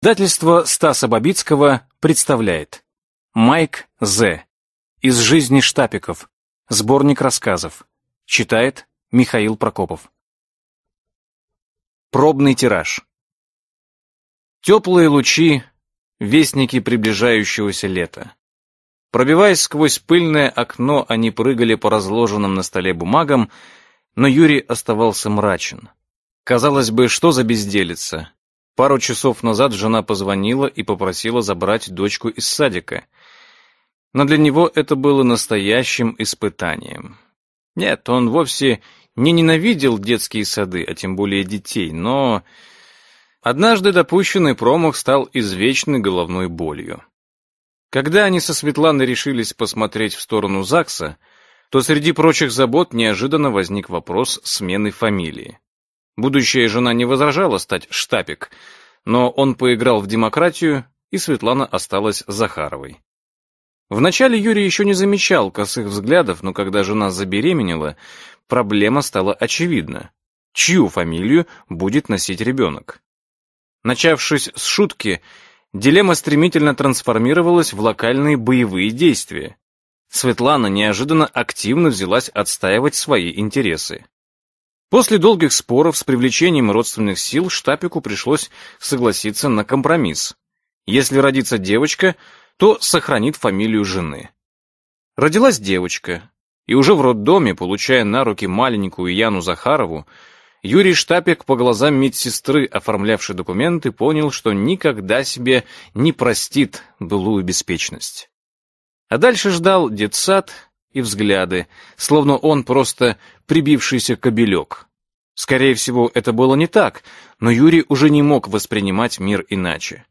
Издательство Стаса Бабицкого представляет Майк З. Из жизни штапиков. Сборник рассказов. Читает Михаил Прокопов. Пробный тираж. Теплые лучи, вестники приближающегося лета. Пробиваясь сквозь пыльное окно, они прыгали по разложенным на столе бумагам, но Юрий оставался мрачен. Казалось бы, что за безделица? Пару часов назад жена позвонила и попросила забрать дочку из садика. Но для него это было настоящим испытанием. Нет, он вовсе не ненавидел детские сады, а тем более детей, но... Однажды допущенный промах стал извечной головной болью. Когда они со Светланой решились посмотреть в сторону ЗАГСа, то среди прочих забот неожиданно возник вопрос смены фамилии. Будущая жена не возражала стать штапик, но он поиграл в демократию, и Светлана осталась Захаровой. Вначале Юрий еще не замечал косых взглядов, но когда жена забеременела, проблема стала очевидна. Чью фамилию будет носить ребенок? Начавшись с шутки, дилемма стремительно трансформировалась в локальные боевые действия. Светлана неожиданно активно взялась отстаивать свои интересы. После долгих споров с привлечением родственных сил штапику пришлось согласиться на компромисс. Если родится девочка, то сохранит фамилию жены. Родилась девочка, и уже в роддоме, получая на руки маленькую Яну Захарову, Юрий Штапик по глазам медсестры, оформлявшей документы, понял, что никогда себе не простит былую беспечность. А дальше ждал детсад, и взгляды, словно он просто прибившийся кобелек. Скорее всего, это было не так, но Юрий уже не мог воспринимать мир иначе.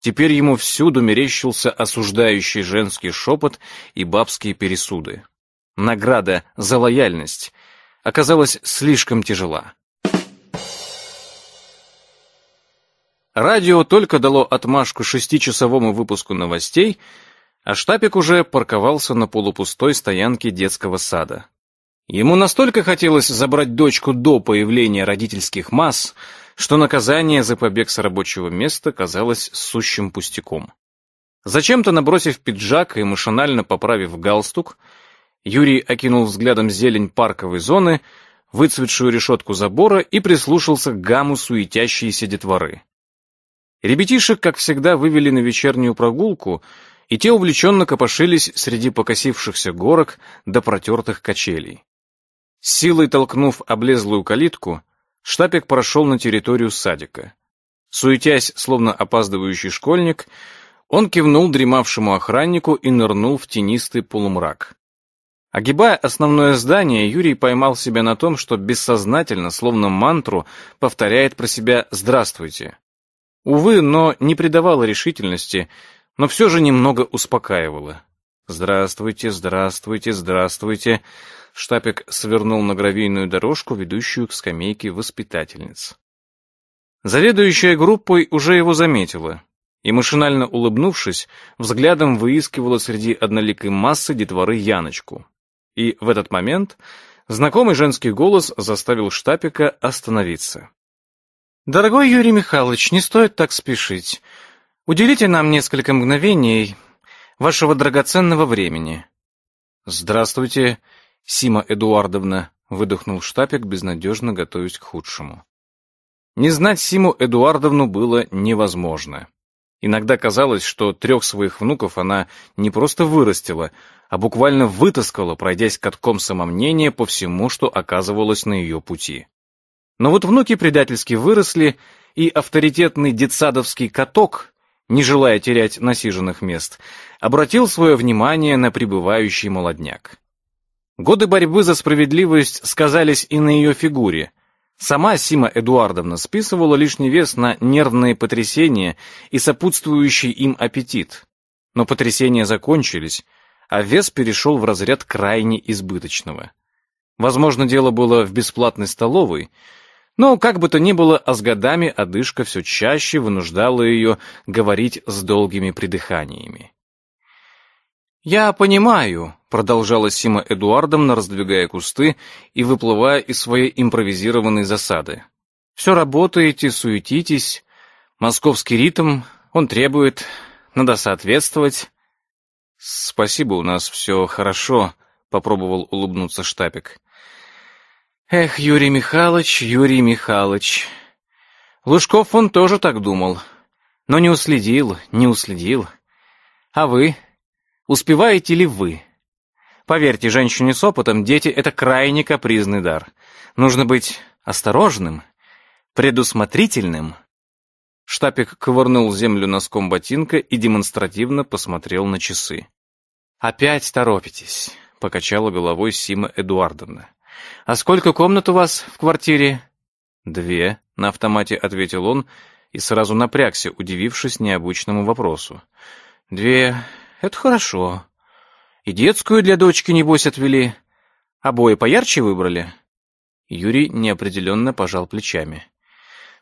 Теперь ему всюду мерещился осуждающий женский шепот и бабские пересуды. Награда за лояльность оказалась слишком тяжела. Радио только дало отмашку шестичасовому выпуску новостей, а штапик уже парковался на полупустой стоянке детского сада. Ему настолько хотелось забрать дочку до появления родительских масс, что наказание за побег с рабочего места казалось сущим пустяком. Зачем-то набросив пиджак и машинально поправив галстук, Юрий окинул взглядом зелень парковой зоны, выцветшую решетку забора и прислушался к гамму суетящейся детворы. Ребятишек, как всегда, вывели на вечернюю прогулку — и те увлеченно копошились среди покосившихся горок до протертых качелей. С силой толкнув облезлую калитку, штапик прошел на территорию садика. Суетясь, словно опаздывающий школьник, он кивнул дремавшему охраннику и нырнул в тенистый полумрак. Огибая основное здание, Юрий поймал себя на том, что бессознательно, словно мантру, повторяет про себя «Здравствуйте». Увы, но не придавало решительности, но все же немного успокаивало. «Здравствуйте, здравствуйте, здравствуйте!» Штапик свернул на гравийную дорожку, ведущую к скамейке воспитательниц. Заведующая группой уже его заметила и, машинально улыбнувшись, взглядом выискивала среди одноликой массы детворы Яночку. И в этот момент знакомый женский голос заставил Штапика остановиться. «Дорогой Юрий Михайлович, не стоит так спешить. Уделите нам несколько мгновений вашего драгоценного времени. Здравствуйте, Сима Эдуардовна, выдохнул штапик, безнадежно готовясь к худшему. Не знать Симу Эдуардовну было невозможно. Иногда казалось, что трех своих внуков она не просто вырастила, а буквально вытаскала, пройдясь катком самомнения по всему, что оказывалось на ее пути. Но вот внуки предательски выросли, и авторитетный детсадовский каток не желая терять насиженных мест, обратил свое внимание на пребывающий молодняк. Годы борьбы за справедливость сказались и на ее фигуре. Сама Сима Эдуардовна списывала лишний вес на нервные потрясения и сопутствующий им аппетит. Но потрясения закончились, а вес перешел в разряд крайне избыточного. Возможно, дело было в бесплатной столовой — но, как бы то ни было, а с годами одышка все чаще вынуждала ее говорить с долгими придыханиями. «Я понимаю», — продолжала Сима Эдуардовна, раздвигая кусты и выплывая из своей импровизированной засады. «Все работаете, суетитесь. Московский ритм, он требует, надо соответствовать». «Спасибо, у нас все хорошо», — попробовал улыбнуться Штапик. Эх, Юрий Михайлович, Юрий Михайлович. Лужков он тоже так думал, но не уследил, не уследил. А вы? Успеваете ли вы? Поверьте, женщине с опытом дети — это крайне капризный дар. Нужно быть осторожным, предусмотрительным. Штапик ковырнул землю носком ботинка и демонстративно посмотрел на часы. «Опять торопитесь», — покачала головой Сима Эдуардовна. «А сколько комнат у вас в квартире?» «Две», — на автомате ответил он и сразу напрягся, удивившись необычному вопросу. «Две. Это хорошо. И детскую для дочки, небось, отвели. Обои поярче выбрали?» Юрий неопределенно пожал плечами.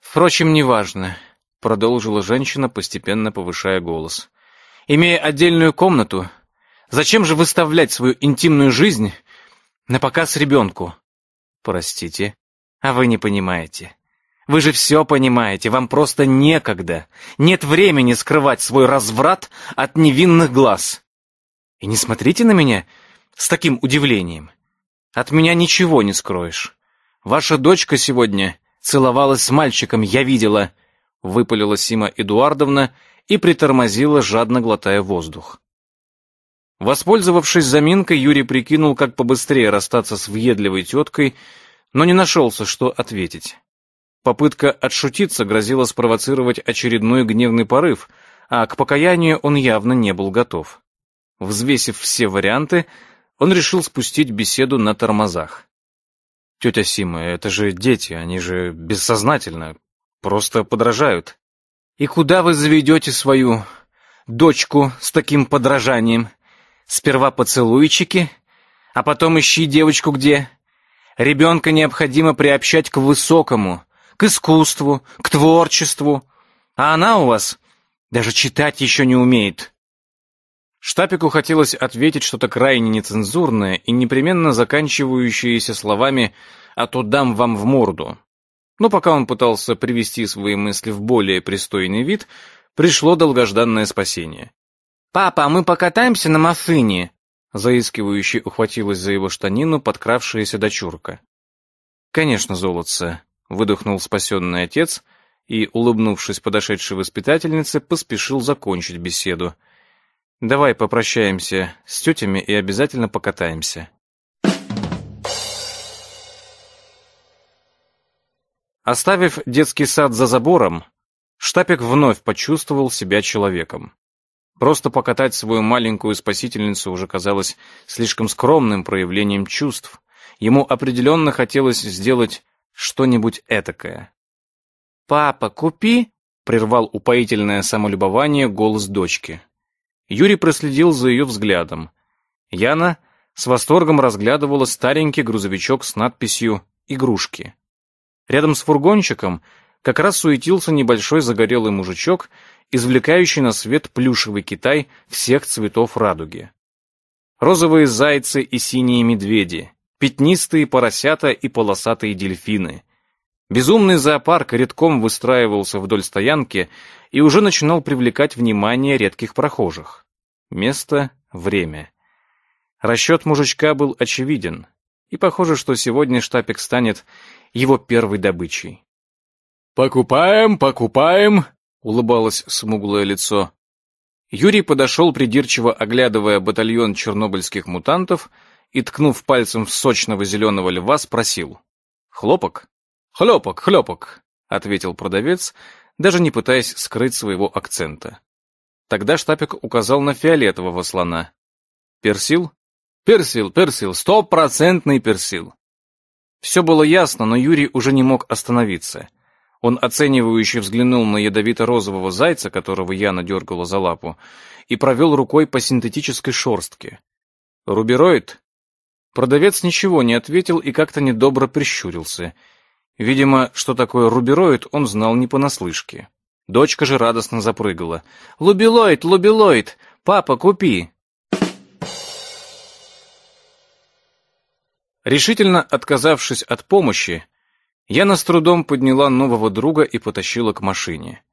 «Впрочем, неважно», — продолжила женщина, постепенно повышая голос. «Имея отдельную комнату, зачем же выставлять свою интимную жизнь на показ ребенку. Простите, а вы не понимаете. Вы же все понимаете, вам просто некогда. Нет времени скрывать свой разврат от невинных глаз. И не смотрите на меня с таким удивлением. От меня ничего не скроешь. Ваша дочка сегодня целовалась с мальчиком, я видела, — выпалила Сима Эдуардовна и притормозила, жадно глотая воздух. Воспользовавшись заминкой, Юрий прикинул, как побыстрее расстаться с въедливой теткой, но не нашелся, что ответить. Попытка отшутиться грозила спровоцировать очередной гневный порыв, а к покаянию он явно не был готов. Взвесив все варианты, он решил спустить беседу на тормозах. «Тетя Сима, это же дети, они же бессознательно, просто подражают». «И куда вы заведете свою дочку с таким подражанием?» Сперва поцелуйчики, а потом ищи девочку где. Ребенка необходимо приобщать к высокому, к искусству, к творчеству. А она у вас даже читать еще не умеет. Штапику хотелось ответить что-то крайне нецензурное и непременно заканчивающееся словами «а то дам вам в морду». Но пока он пытался привести свои мысли в более пристойный вид, пришло долгожданное спасение. «Папа, а мы покатаемся на машине!» Заискивающе ухватилась за его штанину подкравшаяся дочурка. «Конечно, золотце!» — выдохнул спасенный отец и, улыбнувшись подошедшей воспитательнице, поспешил закончить беседу. «Давай попрощаемся с тетями и обязательно покатаемся». Оставив детский сад за забором, Штапик вновь почувствовал себя человеком. Просто покатать свою маленькую спасительницу уже казалось слишком скромным проявлением чувств. Ему определенно хотелось сделать что-нибудь этакое. «Папа, купи!» — прервал упоительное самолюбование голос дочки. Юрий проследил за ее взглядом. Яна с восторгом разглядывала старенький грузовичок с надписью «Игрушки». Рядом с фургончиком как раз суетился небольшой загорелый мужичок — извлекающий на свет плюшевый Китай всех цветов радуги. Розовые зайцы и синие медведи, пятнистые поросята и полосатые дельфины. Безумный зоопарк редком выстраивался вдоль стоянки и уже начинал привлекать внимание редких прохожих. Место — время. Расчет мужичка был очевиден, и похоже, что сегодня штапик станет его первой добычей. «Покупаем, покупаем, улыбалось смуглое лицо. Юрий подошел, придирчиво оглядывая батальон чернобыльских мутантов, и, ткнув пальцем в сочного зеленого льва, спросил. «Хлопок?» «Хлопок, хлопок», — ответил продавец, даже не пытаясь скрыть своего акцента. Тогда штапик указал на фиолетового слона. «Персил?» «Персил, персил, стопроцентный персил». Все было ясно, но Юрий уже не мог остановиться — он оценивающе взглянул на ядовито-розового зайца, которого Яна дергала за лапу, и провел рукой по синтетической шорстке. «Рубероид?» Продавец ничего не ответил и как-то недобро прищурился. Видимо, что такое рубероид, он знал не понаслышке. Дочка же радостно запрыгала. «Лубилоид, лубилоид! Папа, купи!» Решительно отказавшись от помощи, Яна с трудом подняла нового друга и потащила к машине.